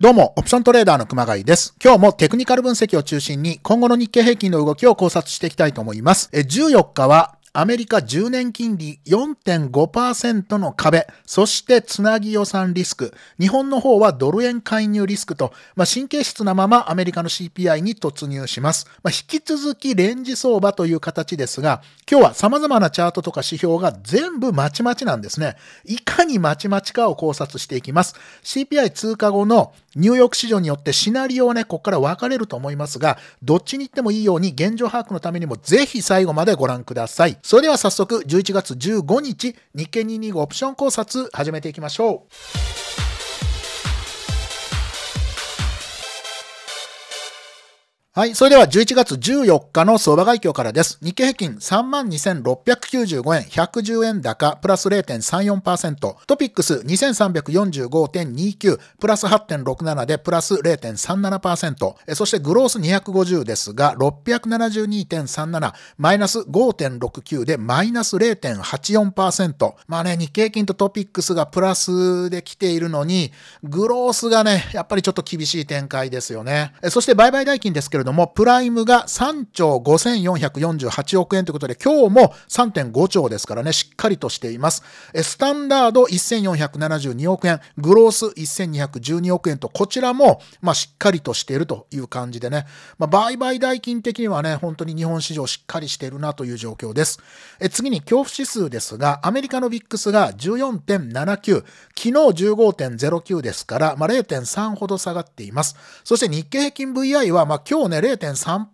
どうも、オプショントレーダーの熊谷です。今日もテクニカル分析を中心に今後の日経平均の動きを考察していきたいと思います。え14日はアメリカ10年金利4.5%の壁、そしてつなぎ予算リスク、日本の方はドル円介入リスクと、まあ、神経質なままアメリカの CPI に突入します。まあ、引き続きレンジ相場という形ですが、今日は様々なチャートとか指標が全部まちまちなんですね。いかにまちまちかを考察していきます。CPI 通過後のニューヨーク市場によってシナリオはね、ここから分かれると思いますが、どっちに行ってもいいように現状把握のためにもぜひ最後までご覧ください。それでは早速11月15日日経225オプション考察始めていきましょうはい。それでは11月14日の相場外況からです。日経平均32,695円、110円高、プラス0.34%。トピックス2345.29、プラス8.67で、プラス0.37%。そしてグロース250ですが、672.37、マイナス5.69で、マイナス0.84%。まあね、日経平均とトピックスがプラスで来ているのに、グロースがね、やっぱりちょっと厳しい展開ですよね。そして売買代金ですけれども、ども、プライムが3兆5448億円ということで、今日も3.5兆ですからね、しっかりとしています。スタンダード1472億円、グロース1212億円と、こちらも、まあ、しっかりとしているという感じでね、まあ、売買代金的にはね、本当に日本市場しっかりしているなという状況です。え次に恐怖指数ですが、アメリカの VIX が14.79、昨日15.09ですから、まあ、0.3ほど下がっています。そして日経平均 VI は、まあ、今日ね0.3%、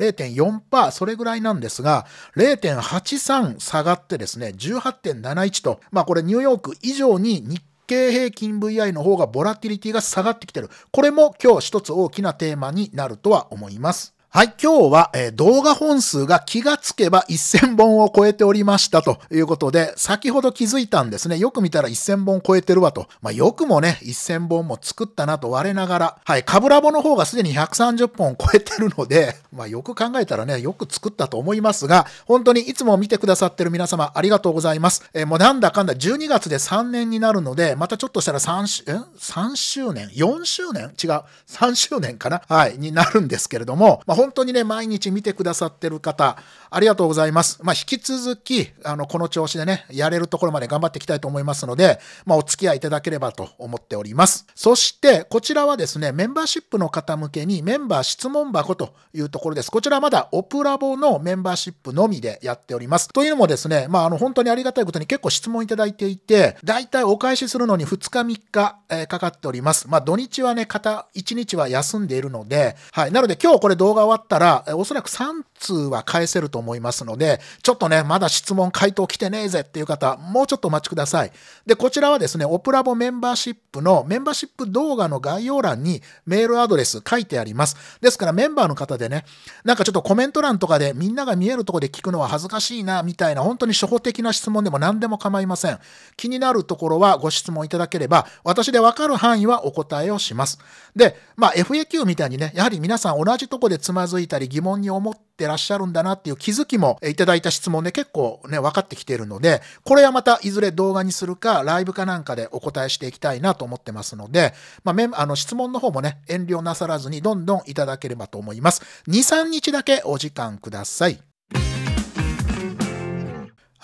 0.4%、それぐらいなんですが、0.83下がってですね、18.71と、まあこれニューヨーク以上に日経平均 VI の方がボラティリティが下がってきてる。これも今日一つ大きなテーマになるとは思います。はい、今日は、えー、動画本数が気がつけば1000本を超えておりましたということで、先ほど気づいたんですね。よく見たら1000本超えてるわと。まあ、よくもね、1000本も作ったなと我ながら。はい、カブラボの方がすでに130本超えてるので、まあ、よく考えたらね、よく作ったと思いますが、本当にいつも見てくださってる皆様ありがとうございます。えー、もうなんだかんだ12月で3年になるので、またちょっとしたら3週、ん ?3 周年 ?4 周年違う。3周年かなはい、になるんですけれども、まあ本当にね、毎日見てくださってる方、ありがとうございます。まあ、引き続き、あの、この調子でね、やれるところまで頑張っていきたいと思いますので、まあ、お付き合いいただければと思っております。そして、こちらはですね、メンバーシップの方向けにメンバー質問箱というところです。こちらまだオプラボのメンバーシップのみでやっております。というのもですね、まあ、あの、本当にありがたいことに結構質問いただいていて、大体お返しするのに2日3日、えかかっております。まあ、土日はね、片1日は休んでいるので、はい。なので今日これ動画終わわったら、おそらく3通は返せると思いますので、ちょっとね、まだ質問回答来てねえぜっていう方、もうちょっとお待ちください。で、こちらはですね、オプラボメンバーシップのメンバーシップ動画の概要欄にメールアドレス書いてあります。ですからメンバーの方でね、なんかちょっとコメント欄とかでみんなが見えるとこで聞くのは恥ずかしいな、みたいな、本当に初歩的な質問でも何でも構いません。気になるところはご質問いただければ、私でわかる範囲はお答えをします。で、まあ FAQ みたいにね、やはり皆さん同じとこでつまずいたり疑問に思ってらっしゃるんだなっていう気づきもいただいた質問で結構ね、分かってきているので、これはまたいずれ動画にするか、ライブかなんかでお答えしていきたいなと思ってますので、まあ、あの質問の方もね、遠慮なさらずにどんどんいただければと思います。2、3日だけお時間ください。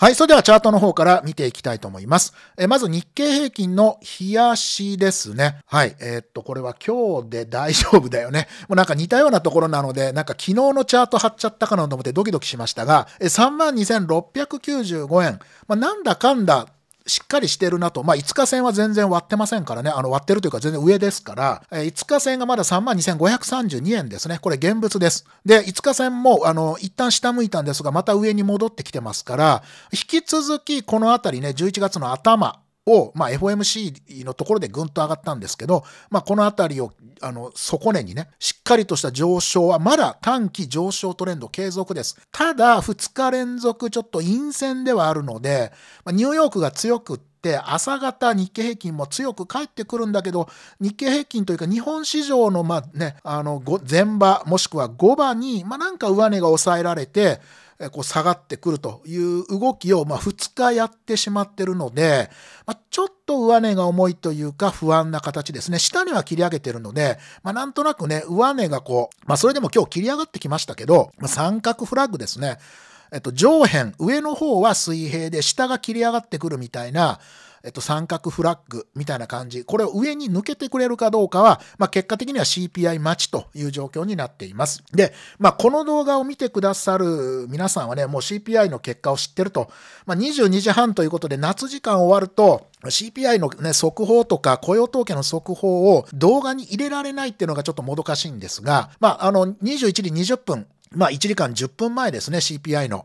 はい、それではチャートの方から見ていきたいと思います。えまず日経平均の冷やしですね。はい、えー、っと、これは今日で大丈夫だよね。もうなんか似たようなところなので、なんか昨日のチャート貼っちゃったかなと思ってドキドキしましたが、32,695円。まあ、なんだかんだしっかりしてるなと。まあ、5日線は全然割ってませんからね。あの、割ってるというか全然上ですから、えー、5日線がまだ32,532円ですね。これ現物です。で、5日線も、あの、一旦下向いたんですが、また上に戻ってきてますから、引き続きこのあたりね、11月の頭、を、まあ、FOMC のところでぐんと上がったんですけど、まあ、このあたりを、あの、底根にね、しっかりとした上昇は、まだ短期上昇トレンド継続です。ただ、2日連続ちょっと陰線ではあるので、まあ、ニューヨークが強くって、朝方日経平均も強く返ってくるんだけど、日経平均というか日本市場の、まあね、あの、前場、もしくは5場に、まあ、なんか上値が抑えられて、こう下がってくるという動きを、ま2日やってしまってるので、まちょっと上値が重いというか不安な形ですね。下には切り上げてるので、まなんとなくね、上値がこう、まそれでも今日切り上がってきましたけど、ま三角フラッグですね。えっと、上辺、上の方は水平で、下が切り上がってくるみたいな、えっと、三角フラッグみたいな感じ、これを上に抜けてくれるかどうかは、まあ、結果的には CPI 待ちという状況になっています。で、まあ、この動画を見てくださる皆さんはね、もう CPI の結果を知ってると、まあ、22時半ということで夏時間終わると、CPI の、ね、速報とか雇用統計の速報を動画に入れられないっていうのがちょっともどかしいんですが、まあ、あの、21時20分、まあ、1時間10分前ですね、CPI の。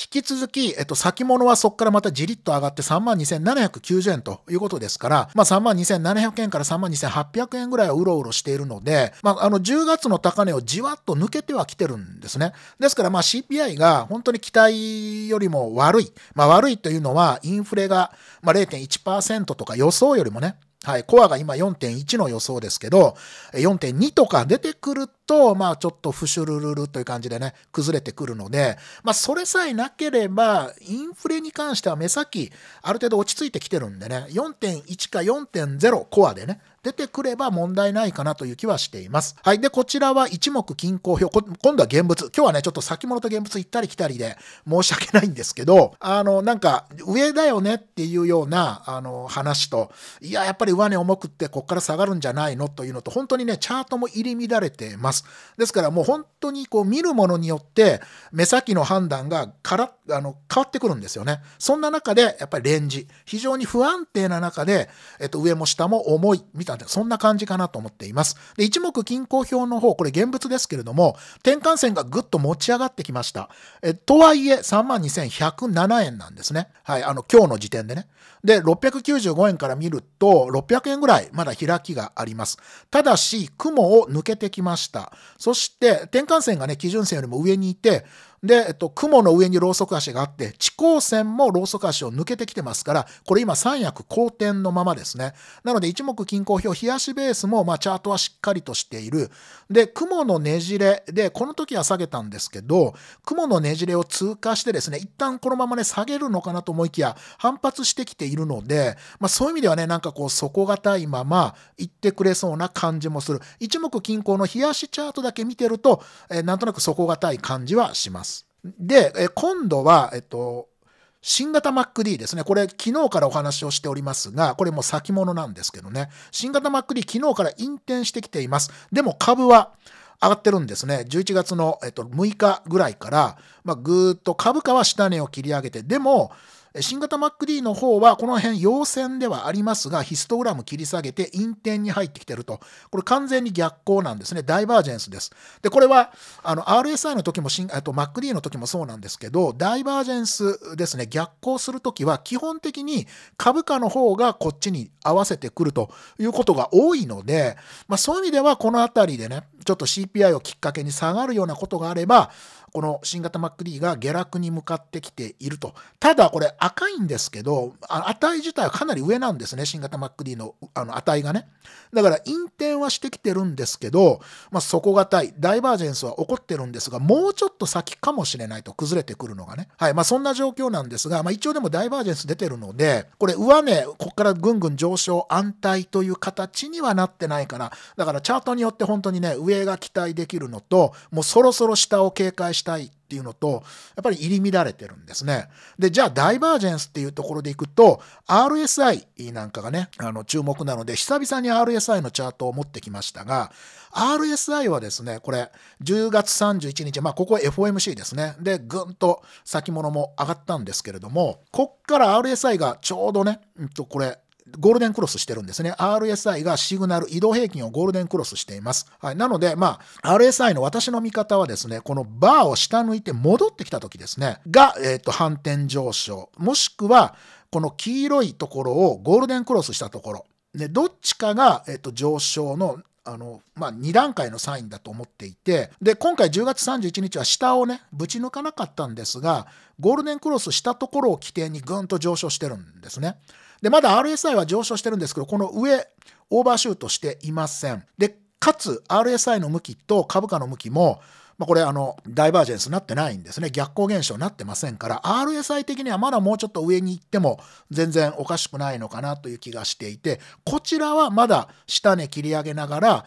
引き続き、えっと、先物はそこからまたじりっと上がって32,790円ということですから、まあ、32,700円から32,800円ぐらいはうろうろしているので、まあ、あの、10月の高値をじわっと抜けてはきてるんですね。ですから、まあ、CPI が本当に期待よりも悪い。まあ、悪いというのは、インフレが、まあ、0.1%とか予想よりもね、はい、コアが今4.1の予想ですけど、4.2とか出てくると、と、まあちょっとフシュルルルという感じでね、崩れてくるので、まあそれさえなければ、インフレに関しては目先、ある程度落ち着いてきてるんでね、4.1か4.0コアでね、出てくれば問題ないかなという気はしています。はい。で、こちらは一目均衡表。今度は現物。今日はね、ちょっと先物と現物行ったり来たりで申し訳ないんですけど、あの、なんか、上だよねっていうような、あの、話と、いや、やっぱり上値重くって、こっから下がるんじゃないのというのと、本当にね、チャートも入り乱れてます。。ですからもう本当にこう見るものによって目先の判断がからあの変わってくるんですよね。そんな中でやっぱりレンジ、非常に不安定な中で、えっと、上も下も重いみたいな、そんな感じかなと思っています。で、一目均衡表の方、これ現物ですけれども、転換線がぐっと持ち上がってきました。えとはいえ32,107円なんですね。はい、あの今日の時点でね。で、695円から見ると600円ぐらいまだ開きがあります。ただし、雲を抜けてきました。。そして、転換線がね、基準線よりも上にいて、で、えっと、雲の上にろうそく足があって、地高線もろうそく足を抜けてきてますから、これ今三役好転のままですね。なので一目均衡表、冷やしベースも、まあ、チャートはしっかりとしている。で、雲のねじれで、この時は下げたんですけど、雲のねじれを通過してですね、一旦このままね、下げるのかなと思いきや、反発してきているので、まあ、そういう意味ではね、なんかこう、底堅いまま、行ってくれそうな感じもする。一目均衡の冷やしチャートだけ見てると、えー、なんとなく底堅い感じはします。で、え今度は、えっと、新型 MacD ですね。これ、昨日からお話をしておりますが、これもう先物なんですけどね。新型 MacD、昨日から引転してきています。でも株は上がってるんですね。11月の、えっと、6日ぐらいから、まあ、ぐーっと株価は下値を切り上げて、でも、新型 MacD の方はこの辺陽線ではありますがヒストグラム切り下げて陰転に入ってきてるとこれ完全に逆行なんですねダイバージェンスですでこれはあの RSI の時も新っと MacD の時もそうなんですけどダイバージェンスですね逆行する時は基本的に株価の方がこっちに合わせてくるということが多いので、まあ、そういう意味ではこの辺りでねちょっと CPI をきっかけに下がるようなことがあれば、この新型 MacD が下落に向かってきていると。ただこれ赤いんですけど、値自体はかなり上なんですね、新型 MacD のあの値がね。だから陰転はしてきてるんですけど、まあ、底堅い、ダイバージェンスは起こってるんですが、もうちょっと先かもしれないと崩れてくるのがね。はい、まあそんな状況なんですが、まあ一応でもダイバージェンス出てるので、これ上値、ここからぐんぐん上昇、安泰という形にはなってないから、だからチャートによって本当にね、上性が期待できるのと、もうそろそろ下を警戒したいっていうのと、やっぱり入り乱れてるんですね。で、じゃあダイバージェンスっていうところでいくと、RSI なんかがね、あの注目なので、久々に RSI のチャートを持ってきましたが、RSI はですね、これ、10月31日、まあ、ここは FOMC ですね。で、ぐんと先物も上がったんですけれども、こっから RSI がちょうどね、うんと、これ、ゴールデンクロスしてるんですね。RSI がシグナル、移動平均をゴールデンクロスしています。はい、なので、まあ、RSI の私の見方はですね、このバーを下抜いて戻ってきた時ですね、が、えっ、ー、と、反転上昇、もしくは、この黄色いところをゴールデンクロスしたところ、ね、どっちかが、えっ、ー、と、上昇のあの、まあ、2段階のサインだと思っていて、で、今回10月31日は下をね、ぶち抜かなかったんですが、ゴールデンクロスしたところを起点にぐんと上昇してるんですね。で、まだ RSI は上昇してるんですけど、この上、オーバーシュートしていません。で、かつ RSI の向きと株価の向きも、まあ、これあのダイバージェンスになってないんですね逆光現象になってませんから RSI 的にはまだもうちょっと上に行っても全然おかしくないのかなという気がしていてこちらはまだ下値切り上げながら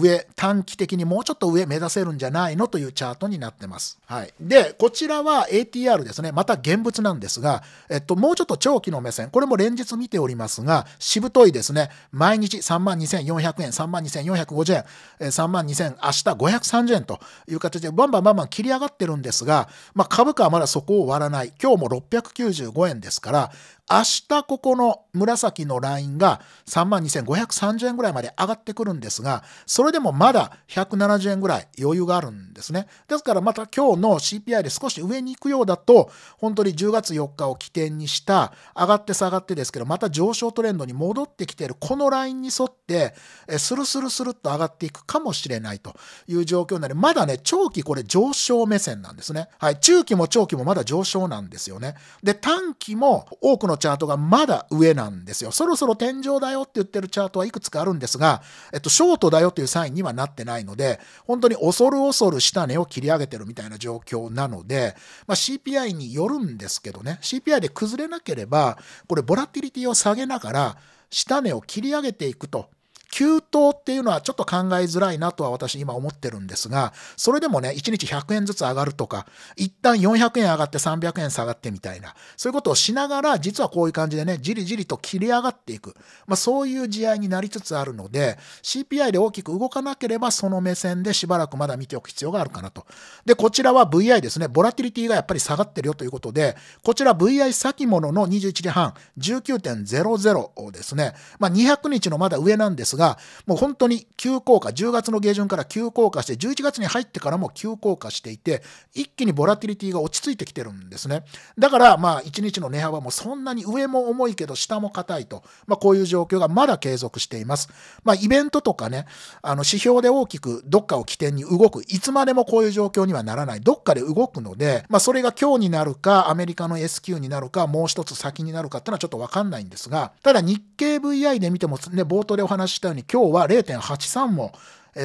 上短期的にもうちょっと上目指せるんじゃないのというチャートになってます。はい、でこちらは ATR ですねまた現物なんですが、えっと、もうちょっと長期の目線これも連日見ておりますがしぶといですね毎日3万2400円3万2450円3万2000明日530円という形でバンバンバンバン切り上がってるんですが、まあ、株価はまだそこを割らない。今日も695円ですから、明日ここの紫のラインが32,530万円ぐらいまで上がってくるんですが、それでもまだ170円ぐらい余裕があるんですね。ですからまた今日の CPI で少し上に行くようだと、本当に10月4日を起点にした上がって下がってですけど、また上昇トレンドに戻ってきているこのラインに沿って、スルスルスルっと上がっていくかもしれないという状況になり、まだね、長期これ上昇目線なんですね。はい、中期も長期もまだ上昇なんですよね。で、短期も多くのチャートがまだ上なんですよ。そろそろ天井だよって言ってるチャートはいくつかあるんですが、えっと、ショートだよというサインにはなってないので、本当に恐る恐る下値を切り上げてるみたいな状況なので、まあ、CPI によるんですけどね、CPI で崩れなければ、これボラティリティを下げながら、下値を切り上げていくと。給湯っていうのはちょっと考えづらいなとは私今思ってるんですが、それでもね、1日100円ずつ上がるとか、一旦400円上がって300円下がってみたいな、そういうことをしながら、実はこういう感じでね、じりじりと切り上がっていく、まあ、そういう試合になりつつあるので、CPI で大きく動かなければ、その目線でしばらくまだ見ておく必要があるかなと。で、こちらは VI ですね、ボラティリティがやっぱり下がってるよということで、こちら VI 先物のの21時半、19.00ですね、まあ、200日のまだ上なんですが、が、もう本当に急降下、10月の下旬から急降下して、11月に入ってからも急降下していて、一気にボラティリティが落ち着いてきてるんですね。だから、まあ、1日の値幅もそんなに上も重いけど、下も硬いと、まあ、こういう状況がまだ継続しています。まあ、イベントとかね、あの指標で大きくどっかを起点に動く、いつまでもこういう状況にはならない、どっかで動くので、まあ、それが今日になるか、アメリカの S q になるか、もう一つ先になるかっていうのはちょっとわかんないんですが、ただ日経 VI で見てもね、冒頭でお話したように今日は0.83も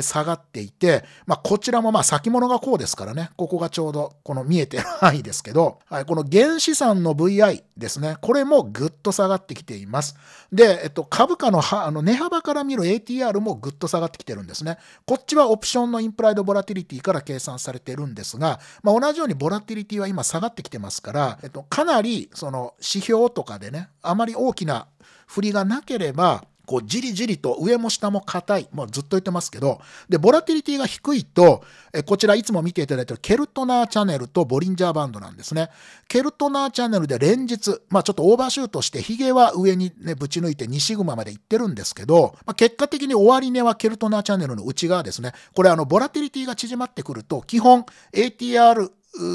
下がっていて、まあ、こちらもまあ先物がこうですからね、ここがちょうどこの見えてる範囲ですけど、はい、この原資産の VI ですね、これもぐっと下がってきています。で、えっと、株価のあの値幅から見る ATR もぐっと下がってきてるんですね。こっちはオプションのインプライドボラティリティから計算されてるんですが、まあ、同じようにボラティリティは今下がってきてますから、えっと、かなりその指標とかでね、あまり大きな振りがなければ、こうじりじりと上も下も硬い、もうずっと言ってますけど、で、ボラティリティが低いと、えこちらいつも見ていただいてるケルトナーチャンネルとボリンジャーバンドなんですね。ケルトナーチャンネルで連日、まあちょっとオーバーシュートしてヒゲは上にね、ぶち抜いて2シグマまで行ってるんですけど、まあ、結果的に終値はケルトナーチャンネルの内側ですね。これあの、ボラティリティが縮まってくると、基本 ATR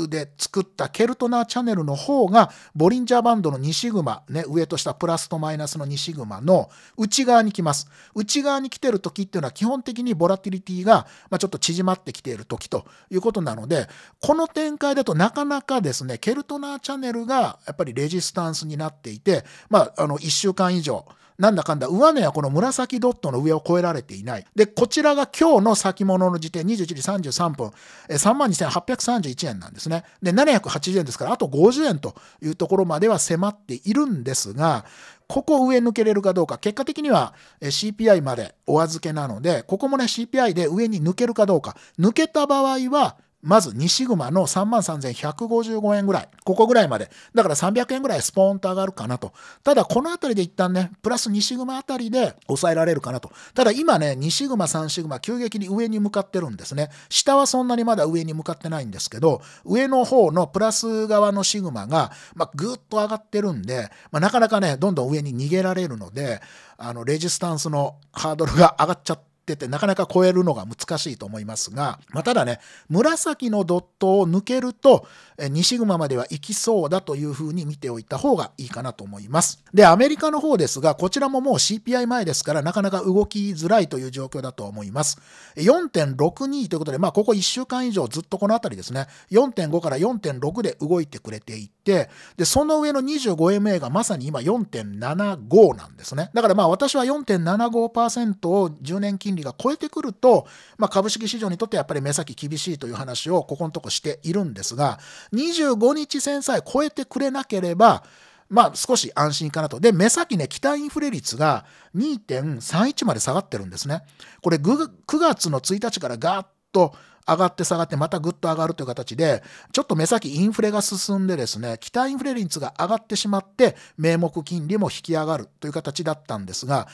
で作ったケルトナーチャネルの方が、ボリンジャーバンドの2シグマ、ね、上と下プラスとマイナスの2シグマの内側に来ます。内側に来てる時っていうのは基本的にボラティリティが、まちょっと縮まってきている時ということなので、この展開だとなかなかですね、ケルトナーチャネルがやっぱりレジスタンスになっていて、まあ、あの、1週間以上、なんだかんだ、上値はこの紫ドットの上を超えられていない。で、こちらが今日の先物の時点、21時33分、32,831円なんですね。で、780円ですから、あと50円というところまでは迫っているんですが、ここ上抜けれるかどうか、結果的には CPI までお預けなので、ここもね、CPI で上に抜けるかどうか、抜けた場合は、まず2シグマの33,155円ぐらい、ここぐらいまで、だから300円ぐらいスポーンと上がるかなと。ただこのあたりで一旦ね、プラス2シグマあたりで抑えられるかなと。ただ今ね、2シグマ、3シグマ、急激に上に向かってるんですね。下はそんなにまだ上に向かってないんですけど、上の方のプラス側のシグマが、まあ、ぐっと上がってるんで、まあ、なかなかね、どんどん上に逃げられるので、あのレジスタンスのハードルが上がっちゃって、ってなかなか超えるのが難しいと思いますが、まあ、ただね、紫のドットを抜けると、西グマまでは行きそうだというふうに見ておいた方がいいかなと思います。で、アメリカの方ですが、こちらももう CPI 前ですから、なかなか動きづらいという状況だと思います。4.62ということで、まあ、ここ1週間以上ずっとこのあたりですね、4.5から4.6で動いてくれていて、で、その上の 25MA がまさに今4.75なんですね。だからまあ私は4.75%を10年金金利が超えてくると、まあ、株式市場にとってやっぱり目先厳しいという話をここのとこしているんですが、25日線さえ超えてくれなければ、まあ少し安心かなと。で、目先ね、期待インフレ率が2.31まで下がってるんですね。これ9月の1日からガーッと上がって下がってまたぐっと上がるという形で、ちょっと目先インフレが進んでですね、期待インフレ率が上がってしまって、名目金利も引き上がるという形だったんですが、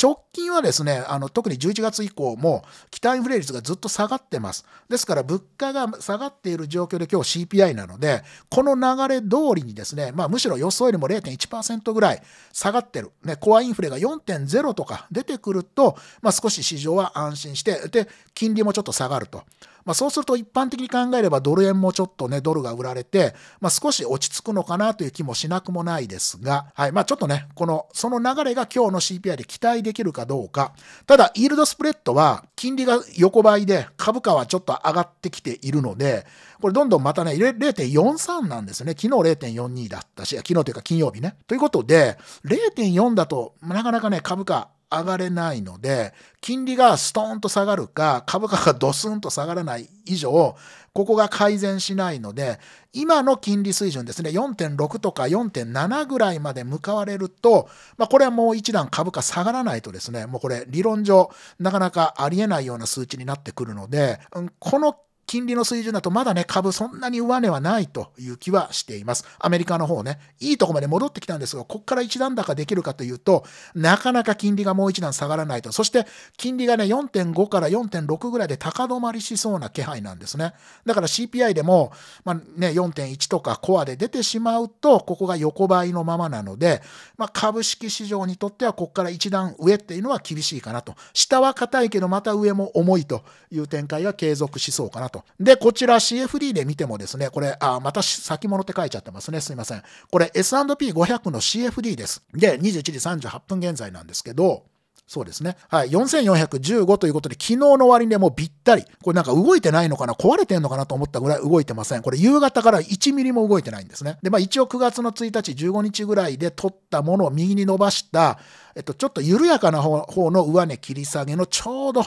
直近はですね、あの特に11月以降も期待インフレ率がずっと下がってます。ですから物価が下がっている状況で今日 CPI なので、この流れ通りにですね、まあ、むしろ予想よりも0.1%ぐらい下がってる。ね、コアインフレが4.0とか出てくると、まあ、少し市場は安心して、で、金利もちょっと下がると。まあ、そうすると一般的に考えればドル円もちょっとね、ドルが売られて、まあ、少し落ち着くのかなという気もしなくもないですが、はい、まあ、ちょっとね、この、その流れが今日の CPI で期待できるかどうか。ただ、イールドスプレッドは金利が横ばいで株価はちょっと上がってきているので、これどんどんまたね、0.43なんですね。昨日0.42だったし、昨日というか金曜日ね。ということで、0.4だとなかなかね、株価上がれないので、金利がストーンと下がるか、株価がドスンと下がらない以上、ここが改善しないので、今の金利水準ですね、4.6とか4.7ぐらいまで向かわれると、まあ、これはもう一段株価下がらないとですね、もうこれ理論上、なかなかありえないような数値になってくるので、この金利の水準だとまだね、株そんなに上値はないという気はしています。アメリカの方ね、いいとこまで戻ってきたんですが、ここから一段高できるかというと、なかなか金利がもう一段下がらないと。そして、金利がね、4.5から4.6ぐらいで高止まりしそうな気配なんですね。だから CPI でも、まあ、ね、4.1とかコアで出てしまうと、ここが横ばいのままなので、まあ、株式市場にとっては、ここから一段上っていうのは厳しいかなと。下は硬いけど、また上も重いという展開が継続しそうかなと。と。で、こちら CFD で見てもですね、これ、あ、また先物って書いちゃってますね。すいません。これ S&P500 の CFD です。で、21時38分現在なんですけど、そうですね。はい。4415ということで、昨日の終わりにもうぴったり。これなんか動いてないのかな壊れてんのかなと思ったぐらい動いてません。これ夕方から1ミリも動いてないんですね。で、まあ一応9月の1日、15日ぐらいで取ったものを右に伸ばした、えっと、ちょっと緩やかな方の上値切り下げのちょうど、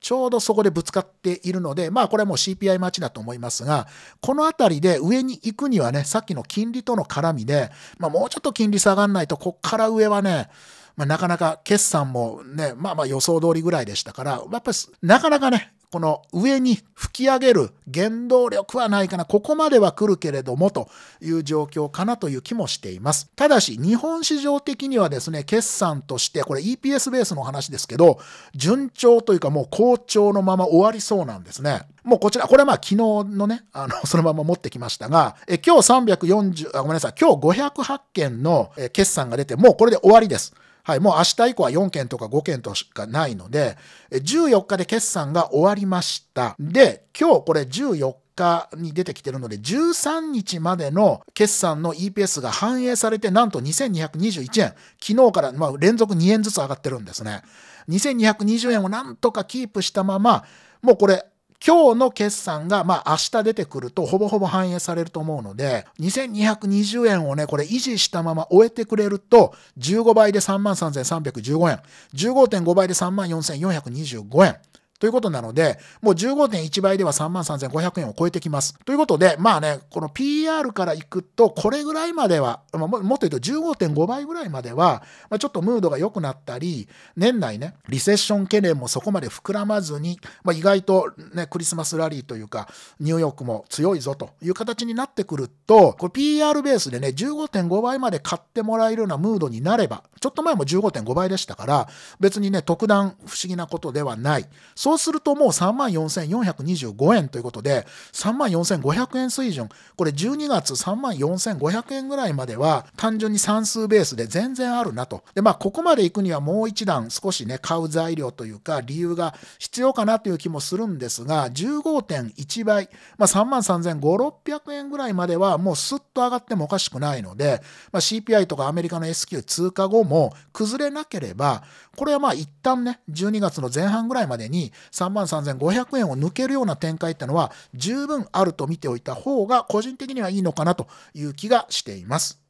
ちょうどそこでぶつかっているので、まあこれはもう CPI 待ちだと思いますが、このあたりで上に行くにはね、さっきの金利との絡みで、まあもうちょっと金利下がんないと、こっから上はね、まあ、なかなか決算もね、まあまあ予想通りぐらいでしたから、やっぱりなかなかね、この上に吹き上げる原動力はないかな、ここまでは来るけれどもという状況かなという気もしています。ただし、日本市場的にはですね、決算として、これ EPS ベースの話ですけど、順調というかもう好調のまま終わりそうなんですね。もうこちら、これはまあ昨日のね、あの、そのまま持ってきましたが、え今日340あ、ごめんなさい、今日508件の決算が出て、もうこれで終わりです。はい、もう明日以降は4件とか5件としかないので、14日で決算が終わりました。で、今日これ14日に出てきてるので、13日までの決算の EPS が反映されて、なんと2221円。昨日から、まあ、連続2円ずつ上がってるんですね。2220円をなんとかキープしたまま、もうこれ、今日の決算が、まあ明日出てくるとほぼほぼ反映されると思うので、2220円をね、これ維持したまま終えてくれると、15倍で33,315円、15.5倍で34,425円、ということなので、もう15.1倍では33,500万円を超えてきます。ということで、まあね、この PR からいくと、これぐらいまでは、まあ、もっと言うと15.5倍ぐらいまでは、まあ、ちょっとムードが良くなったり、年内ね、リセッション懸念もそこまで膨らまずに、まあ、意外とね、クリスマスラリーというか、ニューヨークも強いぞという形になってくると、これ PR ベースでね、15.5倍まで買ってもらえるようなムードになれば、ちょっと前も15.5倍でしたから、別にね、特段不思議なことではない。そうするともう34,425円ということで、34,500円水準、これ12月34,500円ぐらいまでは、単純に算数ベースで全然あるなと。で、まあ、ここまで行くにはもう一段少しね、買う材料というか、理由が必要かなという気もするんですが、15.1倍、まあ、33,500円ぐらいまではもうすっと上がってもおかしくないので、まあ、CPI とかアメリカの S q 通過後も崩れなければ、これはまあ一旦ね、12月の前半ぐらいまでに3万3500円を抜けるような展開ってのは十分あると見ておいた方が個人的にはいいのかなという気がしています。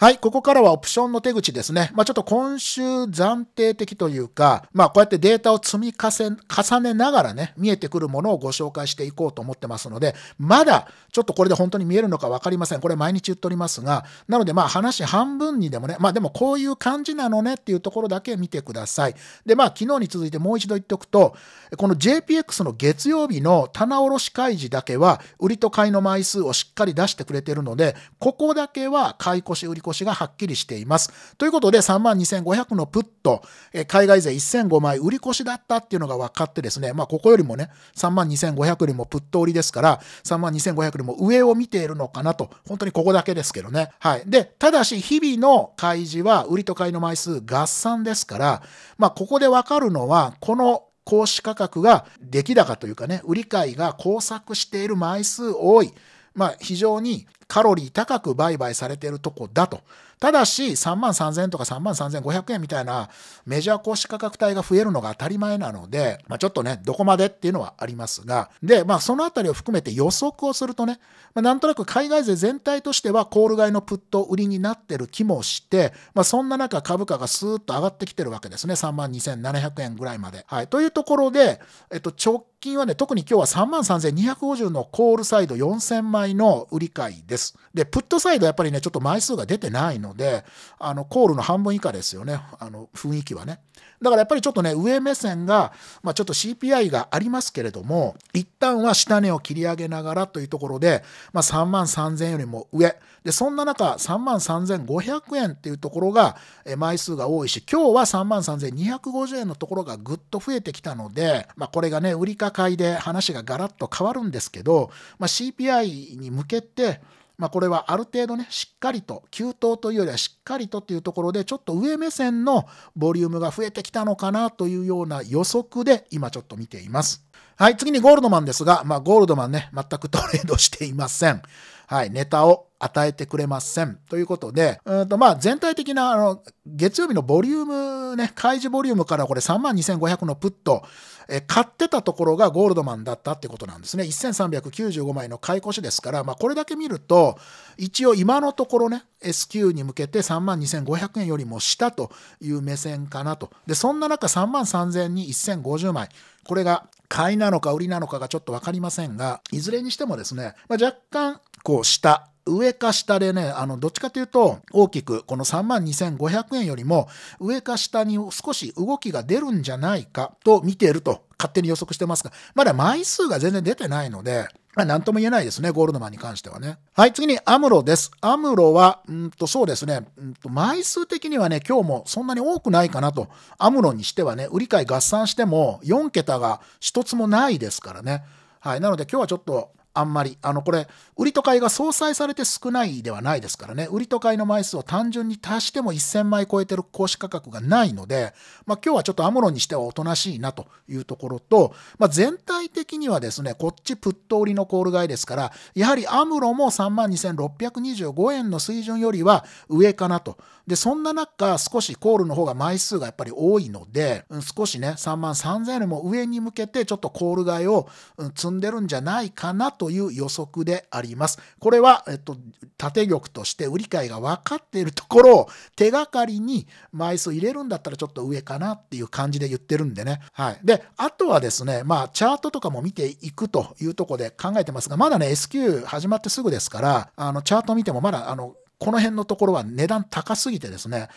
はい、ここからはオプションの手口ですね。まあ、ちょっと今週暫定的というか、まあ、こうやってデータを積み重ねながらね、見えてくるものをご紹介していこうと思ってますので、まだちょっとこれで本当に見えるのか分かりません。これ毎日言っておりますが、なのでまあ話半分にでもね、まあでもこういう感じなのねっていうところだけ見てください。で、まあ昨日に続いてもう一度言っておくと、この JPX の月曜日の棚卸開示だけは、売りと買いの枚数をしっかり出してくれてるので、ここだけは買い越し売り越し越しがはっきりしています。ということで、32,500万のプット、え海外勢1,005枚売り越しだったっていうのが分かってですね、まあ、ここよりもね、32,500万よりもプット売りですから、32,500万よりも上を見ているのかなと、本当にここだけですけどね。はい。で、ただし、日々の開示は、売りと買いの枚数合算ですから、まあ、ここで分かるのは、この行使価格が出来高というかね、売り買いが交錯している枚数多い。まあ、非常にカロリー高く売買されているとこだとただし、3万3000とか3万3500円みたいなメジャー公式価格帯が増えるのが当たり前なので、まあ、ちょっとね、どこまでっていうのはありますが、で、まあ、そのあたりを含めて予測をするとね、まあ、なんとなく海外勢全体としてはコール買いのプット売りになってる気もして、まあ、そんな中株価がスーッと上がってきてるわけですね。3万2700円ぐらいまで。はい。というところで、えっと、直近はね、特に今日は3万3250のコールサイド4000枚の売り買いです。で、プットサイドやっぱりね、ちょっと枚数が出てないののであのコールの半分以下ですよねあの雰囲気はねだからやっぱりちょっとね上目線が、まあ、ちょっと CPI がありますけれども一旦は下値を切り上げながらというところで、まあ、3万3000よりも上でそんな中3万3500円っていうところが枚数が多いし今日は3万3250円のところがぐっと増えてきたので、まあ、これがね売りか買いで話がガラッと変わるんですけど、まあ、CPI に向けてまあ、これはある程度ね、しっかりと、急騰というよりはしっかりとというところで、ちょっと上目線のボリュームが増えてきたのかなというような予測で、今ちょっと見ています。はい、次にゴールドマンですが、まあ、ゴールドマンね、全くトレードしていません。はい、ネタを与えてくれません。ということで、うんとまあ、全体的なあの月曜日のボリュームね、開示ボリュームからこれ32,500のプット、え買ってたところがゴールドマンだったってことなんですね。1395枚の買い越しですから、まあ、これだけ見ると、一応今のところね、S q に向けて3万2500円よりも下という目線かなと。で、そんな中3万3000に1050枚。これが買いなのか売りなのかがちょっと分かりませんが、いずれにしてもですね、まあ、若干こう下上か下でね、あの、どっちかというと、大きく、この32,500万円よりも、上か下に少し動きが出るんじゃないかと見ていると、勝手に予測してますが、まだ枚数が全然出てないので、まあ、なんとも言えないですね、ゴールドマンに関してはね。はい、次にアムロです。アムロは、うんと、そうですね、うんと、枚数的にはね、今日もそんなに多くないかなと、アムロにしてはね、売り買い合算しても4桁が1つもないですからね。はい、なので今日はちょっとあんまり。あの、これ、売りと買いが相殺されて少ないではないですからね、売りと買いの枚数を単純に足しても1000枚超えてる公使価格がないので、まあ、今日はちょっとアムロにしてはおとなしいなというところと、まあ、全体的にはですね、こっちプット売りのコール買いですから、やはりアムロも32,625円の水準よりは上かなと。で、そんな中、少しコールの方が枚数がやっぱり多いので、少しね、33,000円も上に向けて、ちょっとコール買いを積んでるんじゃないかなと。という予測であります。これは、えっと、縦玉として売り買いが分かっているところを手がかりに枚数入れるんだったらちょっと上かなっていう感じで言ってるんでね。はい。で、あとはですね、まあ、チャートとかも見ていくというとこで考えてますが、まだね、S q 始まってすぐですから、あの、チャート見てもまだ、あの、この辺のところは値段高すぎてですね、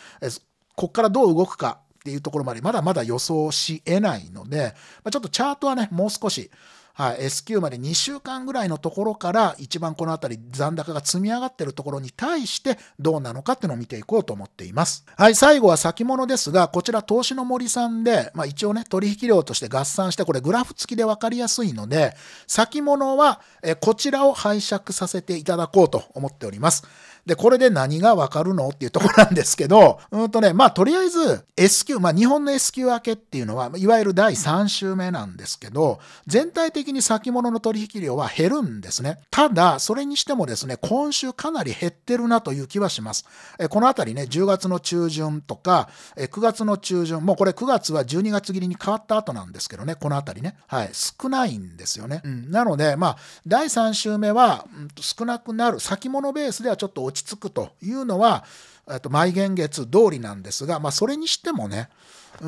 こっからどう動くかっていうところまでまだまだ予想し得ないので、まあ、ちょっとチャートはね、もう少し、はい、S q まで2週間ぐらいのところから一番この辺り残高が積み上がってるところに対してどうなのかっていうのを見ていこうと思っています。はい、最後は先物ですが、こちら投資の森さんで、まあ一応ね、取引量として合算して、これグラフ付きで分かりやすいので、先物はこちらを拝借させていただこうと思っております。で、これで何がわかるのっていうとこなんですけど、うんとね、まあとりあえず S q まあ日本の S q 明けっていうのは、いわゆる第3週目なんですけど、全体的に先物の取引量は減るんですね。ただ、それにしてもですね、今週かなり減ってるなという気はします。えこのあたりね、10月の中旬とか、え9月の中旬、もうこれ9月は12月切りに変わった後なんですけどね、このあたりね、はい、少ないんですよね。うん、なので、まあ、第3週目は、うん、少なくなる、先物ベースではちょっと落落ち着くというのは、えっと、毎元月通りなんですが、まあ、それにしてもね、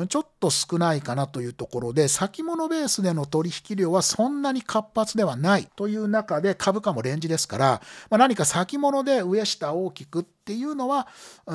ちょっと少ないかなというところで、先物ベースでの取引量はそんなに活発ではないという中で、株価もレンジですから、まあ、何か先物で上下大きくっていうのは、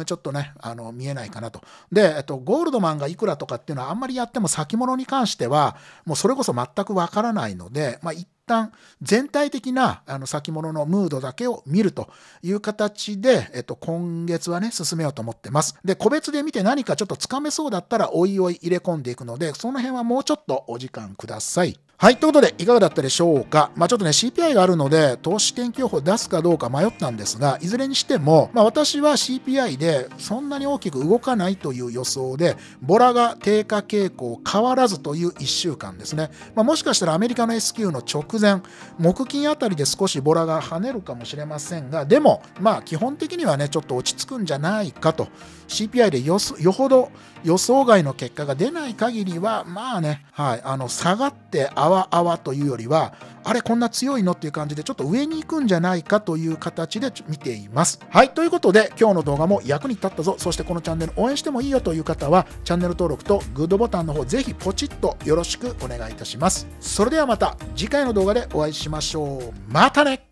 ちょっとね、あの見えないかなと。で、えっと、ゴールドマンがいくらとかっていうのは、あんまりやっても先物に関しては、もうそれこそ全くわからないので、まあ、旦全体的なあの先物のムードだけを見るという形で、えっと、今月はね、進めようと思ってます。で、個別で見て何かちょっとつかめそうだったら、おいおい入れ込んでいくので、その辺はもうちょっとお時間ください。はい、ということで、いかがだったでしょうか。まあ、ちょっとね、CPI があるので、投資研究法出すかどうか迷ったんですが、いずれにしても、まあ、私は CPI でそんなに大きく動かないという予想で、ボラが低下傾向変わらずという1週間ですね。まあ、もしかしたらアメリカの S q の直前、木金あたりで少しボラが跳ねるかもしれませんが、でも、まあ、基本的にはね、ちょっと落ち着くんじゃないかと、CPI でよよほど予想外の結果が出ない限りは、まあね、はい、あの、下がって、わ泡というよりはあれこんな強いのっていう感じでちょっと上に行くんじゃないかという形で見ていますはいということで今日の動画も役に立ったぞそしてこのチャンネル応援してもいいよという方はチャンネル登録とグッドボタンの方ぜひポチッとよろしくお願いいたしますそれではまた次回の動画でお会いしましょうまたね